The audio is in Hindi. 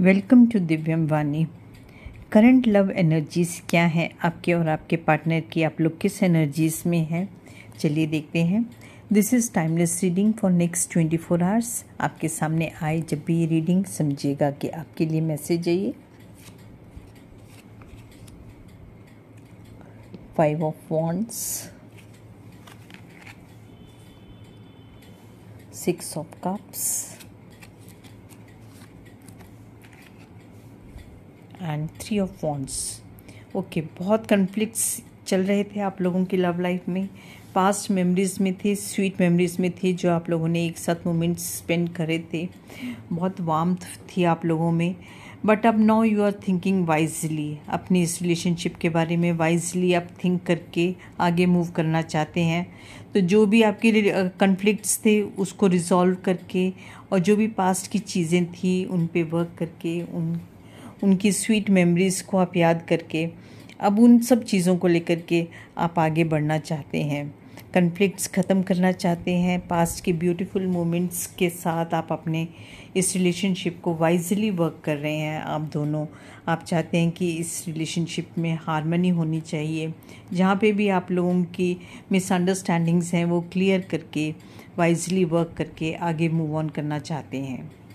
वेलकम टू दिव्यम वानी करंट लव एनर्जीज़ क्या है आपके और आपके पार्टनर की आप लोग किस एनर्जीज़ में हैं चलिए देखते हैं this is timeless reading for next twenty four hours आपके सामने आए जब भी ये रीडिंग समझिएगा कि आपके लिए मैसेज है ये five of wands six of cups and three of wands okay बहुत कन्फ्लिक्ट चल रहे थे आप लोगों की लव लाइफ में पास्ट मेमोरीज़ में थे स्वीट मेमोरीज़ में थे जो आप लोगों ने एक साथ मोमेंट्स स्पेंड करे थे बहुत वार्म थी आप लोगों में बट अब now you are thinking wisely अपनी इस रिलेशनशिप के बारे में वाइजली आप थिंक करके आगे मूव करना चाहते हैं तो जो भी आपके कन्फ्लिक्ट थे उसको रिजॉल्व करके और जो भी पास्ट की चीज़ें थी उन पे वर्क करके उन उनकी स्वीट मेमोरीज़ को आप याद करके अब उन सब चीज़ों को लेकर के आप आगे बढ़ना चाहते हैं कन्फ्लिक्ट्स ख़त्म करना चाहते हैं पास्ट के ब्यूटीफुल मोमेंट्स के साथ आप अपने इस रिलेशनशिप को वाइजली वर्क कर रहे हैं आप दोनों आप चाहते हैं कि इस रिलेशनशिप में हारमनी होनी चाहिए जहाँ पे भी आप लोगों की मिसअंडरस्टैंडिंग्स हैं वो क्लियर करके वाइजली वर्क करके आगे मूव ऑन करना चाहते हैं